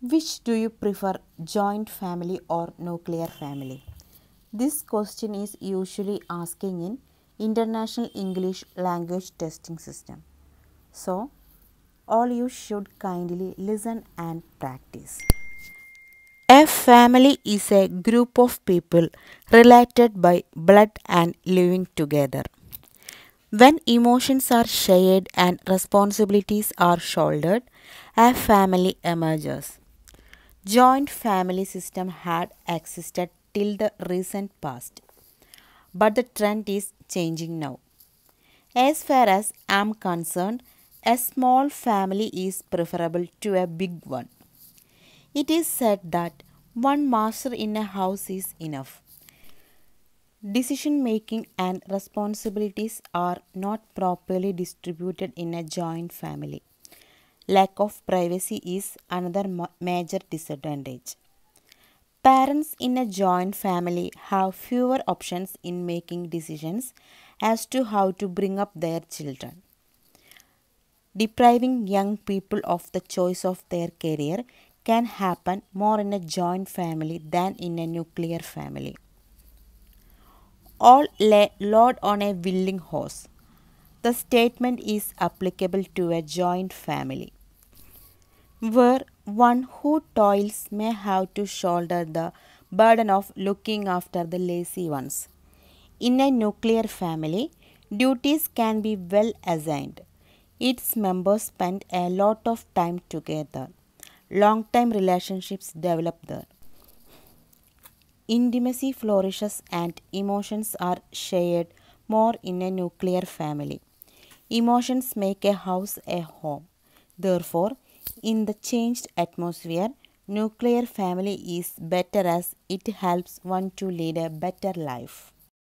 Which do you prefer, joint family or nuclear family? This question is usually asking in International English Language Testing System. So, all you should kindly listen and practice. A family is a group of people related by blood and living together. When emotions are shared and responsibilities are shouldered, a family emerges. Joint family system had existed till the recent past, but the trend is changing now. As far as I'm concerned, a small family is preferable to a big one. It is said that one master in a house is enough. Decision making and responsibilities are not properly distributed in a joint family. Lack of privacy is another major disadvantage. Parents in a joint family have fewer options in making decisions as to how to bring up their children. Depriving young people of the choice of their career can happen more in a joint family than in a nuclear family. All load on a willing horse. The statement is applicable to a joint family where one who toils may have to shoulder the burden of looking after the lazy ones. In a nuclear family, duties can be well assigned. Its members spend a lot of time together. Long-time relationships develop there. Intimacy flourishes and emotions are shared more in a nuclear family. Emotions make a house a home. Therefore, in the changed atmosphere, nuclear family is better as it helps one to lead a better life.